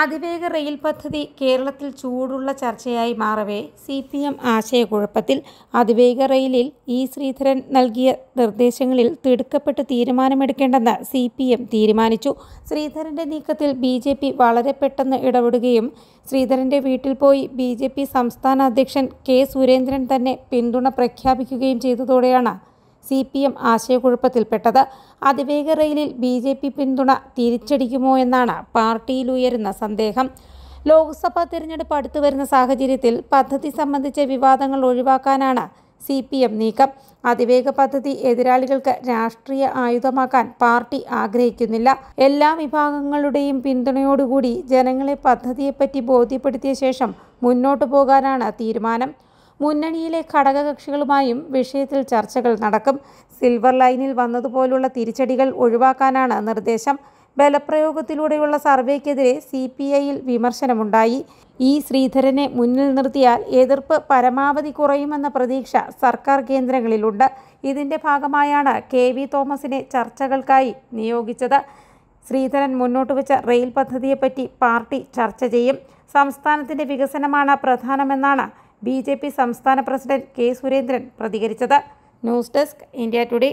അതിവേഗ റെയിൽ പദ്ധതി കേരളത്തിൽ ചൂടുള്ള ചർച്ചയായി മാറവേ സി പി എം ആശയക്കുഴപ്പത്തിൽ അതിവേഗ റെയിലിൽ ഇ ശ്രീധരൻ നൽകിയ നിർദ്ദേശങ്ങളിൽ തിടുക്കപ്പെട്ട് തീരുമാനമെടുക്കേണ്ടെന്ന് സി പി എം തീരുമാനിച്ചു ശ്രീധരന്റെ നീക്കത്തിൽ ബി ജെ പി വളരെ പെട്ടെന്ന് ഇടപെടുകയും ശ്രീധരന്റെ വീട്ടിൽ പോയി ബി ജെ പി സംസ്ഥാന അധ്യക്ഷൻ കെ സുരേന്ദ്രൻ തന്നെ പിന്തുണ പ്രഖ്യാപിക്കുകയും ചെയ്തതോടെയാണ് സി പി എം ആശയക്കുഴപ്പത്തിൽപ്പെട്ടത് അതിവേഗ റെയിലിൽ ബി ജെ പി പിന്തുണ തിരിച്ചടിക്കുമോ എന്നാണ് പാർട്ടിയിൽ ഉയരുന്ന സന്ദേഹം ലോക്സഭാ തിരഞ്ഞെടുപ്പ് അടുത്തു വരുന്ന സാഹചര്യത്തിൽ പദ്ധതി സംബന്ധിച്ച വിവാദങ്ങൾ ഒഴിവാക്കാനാണ് സി പി എം നീക്കം അതിവേഗ പദ്ധതി എതിരാളികൾക്ക് രാഷ്ട്രീയ ആയുധമാക്കാൻ പാർട്ടി ആഗ്രഹിക്കുന്നില്ല എല്ലാ വിഭാഗങ്ങളുടെയും പിന്തുണയോടുകൂടി ജനങ്ങളെ പദ്ധതിയെപ്പറ്റി ബോധ്യപ്പെടുത്തിയ ശേഷം മുന്നോട്ടു പോകാനാണ് തീരുമാനം മുന്നണിയിലെ ഘടകകക്ഷികളുമായും വിഷയത്തിൽ ചർച്ചകൾ നടക്കും സിൽവർ ലൈനിൽ വന്നതുപോലുള്ള തിരിച്ചടികൾ ഒഴിവാക്കാനാണ് നിർദ്ദേശം ബലപ്രയോഗത്തിലൂടെയുള്ള സർവേക്കെതിരെ സി പി ഐയിൽ വിമർശനമുണ്ടായി ഈ ശ്രീധരനെ മുന്നിൽ നിർത്തിയാൽ എതിർപ്പ് പരമാവധി കുറയുമെന്ന പ്രതീക്ഷ സർക്കാർ കേന്ദ്രങ്ങളിലുണ്ട് ഇതിന്റെ ഭാഗമായാണ് കെ വി തോമസിനെ ചർച്ചകൾക്കായി നിയോഗിച്ചത് ശ്രീധരൻ മുന്നോട്ട് വെച്ച റെയിൽ പദ്ധതിയെപ്പറ്റി പാർട്ടി ചർച്ച ചെയ്യും സംസ്ഥാനത്തിന്റെ വികസനമാണ് പ്രധാനമെന്നാണ് ബി സംസ്ഥാന പ്രസിഡന്റ് കെ സുരേന്ദ്രൻ പ്രതികരിച്ചത് ന്യൂസ് ഡെസ്ക് ഇന്ത്യ ടുഡേ